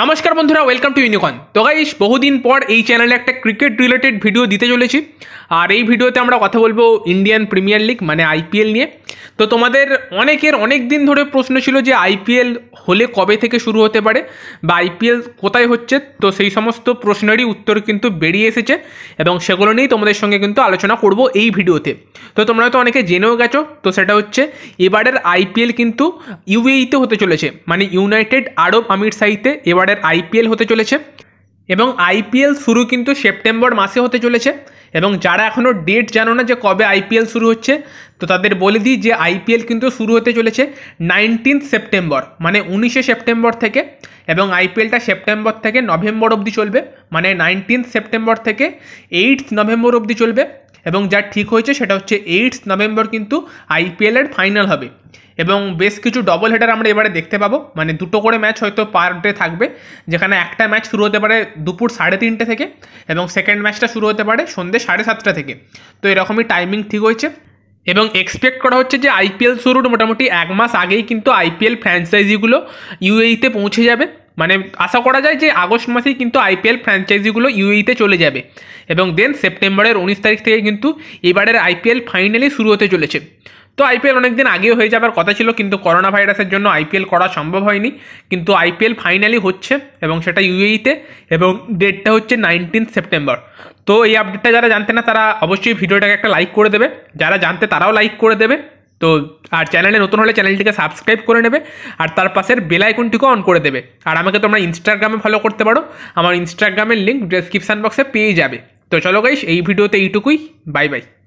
নমস্কার বন্ধুরা welcome to ইউনিকন তো গাইস বহুদিন পর এই চ্যানেলে একটা ক্রিকেট রিলেটেড ভিডিও দিতে চলেছি আর এই ভিডিওতে আমরা কথা বলবো ইন্ডিয়ান প্রিমিয়ার লিগ মানে আইপিএল নিয়ে তো তোমাদের অনেকের অনেক দিন ধরে প্রশ্ন ছিল যে আইপিএল হলে কবে থেকে শুরু হতে পারে বা আইপিএল কোথায় হচ্ছে তো সেই সমস্ত প্রশ্নেরই উত্তর কিন্তু বেরিয়ে এসেছে এবং সেগুলো নিয়েই তোমাদের সঙ্গে কিন্তু আলোচনা করব এই ভিডিওতে তো তোমরা হয়তো অনেকে জেনেও গেছো তো সেটা হচ্ছে এবারের আইপিএল কিন্তু ইউএইতে হতে চলেছে মানে ইউনাইটেড আরব আমির সাইতে এবারের আইপিএল হতে চলেছে এবং আইপিএল শুরু কিন্তু সেপ্টেম্বর মাসে হতে চলেছে এবং যারা এখনও ডেট জানো না যে কবে আইপিএল শুরু হচ্ছে তো তাদের বলে দিই যে আইপিএল কিন্তু শুরু হতে চলেছে নাইনটিন্থ সেপ্টেম্বর মানে উনিশে সেপ্টেম্বর থেকে এবং আইপিএলটা সেপ্টেম্বর থেকে নভেম্বর অবধি চলবে মানে নাইনটিন্থ সেপ্টেম্বর থেকে এইট নভেম্বর অবধি চলবে এবং যা ঠিক হয়েছে সেটা হচ্ছে এইটস নভেম্বর কিন্তু আইপিএলের ফাইনাল হবে এবং বেশ কিছু ডবল হেডার আমরা এবারে দেখতে পাবো মানে দুটো করে ম্যাচ হয়তো পার ডে থাকবে যেখানে একটা ম্যাচ শুরু হতে পারে দুপুর সাড়ে তিনটে থেকে এবং সেকেন্ড ম্যাচটা শুরু হতে পারে সন্ধ্যে সাড়ে সাতটা থেকে তো এরকমই টাইমিং ঠিক হয়েছে এবং এক্সপেক্ট করা হচ্ছে যে আইপিএল শুরুর মোটামুটি এক মাস আগেই কিন্তু আইপিএল ফ্র্যাঞ্চাইজিগুলো ইউএইতে e পৌঁছে যাবে মানে আশা করা যায় যে আগস্ট মাসেই কিন্তু আইপিএল ফ্র্যাঞ্চাইজিগুলো ইউএইতে চলে যাবে এবং দেন সেপ্টেম্বরের উনিশ তারিখ থেকে কিন্তু এবারের আইপিএল ফাইনালি শুরু হতে চলেছে তো আইপিএল অনেকদিন আগেও হয়ে যাবার কথা ছিল কিন্তু করোনা ভাইরাসের জন্য আইপিএল করা সম্ভব হয়নি কিন্তু আইপিএল ফাইনালি হচ্ছে এবং সেটা ইউএইতে এবং ডেটটা হচ্ছে নাইনটিন সেপ্টেম্বর তো এই আপডেটটা যারা জানতে না তারা অবশ্যই ভিডিওটাকে একটা লাইক করে দেবে যারা জানতে তারাও লাইক করে দেবে তো আর চ্যানেলে নতুন হলে চ্যানেলটিকে সাবস্ক্রাইব করে নেবে আর তার পাশের বেলাইকনটিকে অন করে দেবে আর আমাকে তোমরা ইনস্টাগ্রামে ফলো করতে পারো আমার ইনস্টাগ্রামের লিঙ্ক ডেসক্রিপশান বক্সে পেয়ে যাবে তো চলো গাইস এই ভিডিওতে এইটুকুই বাই বাই